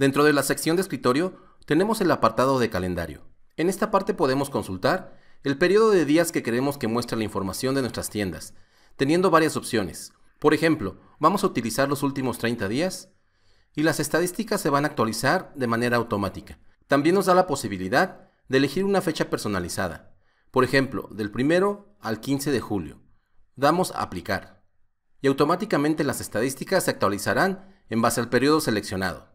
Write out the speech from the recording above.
Dentro de la sección de escritorio tenemos el apartado de calendario. En esta parte podemos consultar el periodo de días que queremos que muestre la información de nuestras tiendas, teniendo varias opciones. Por ejemplo, vamos a utilizar los últimos 30 días y las estadísticas se van a actualizar de manera automática. También nos da la posibilidad de elegir una fecha personalizada. Por ejemplo, del 1 al 15 de julio. Damos a aplicar y automáticamente las estadísticas se actualizarán en base al periodo seleccionado.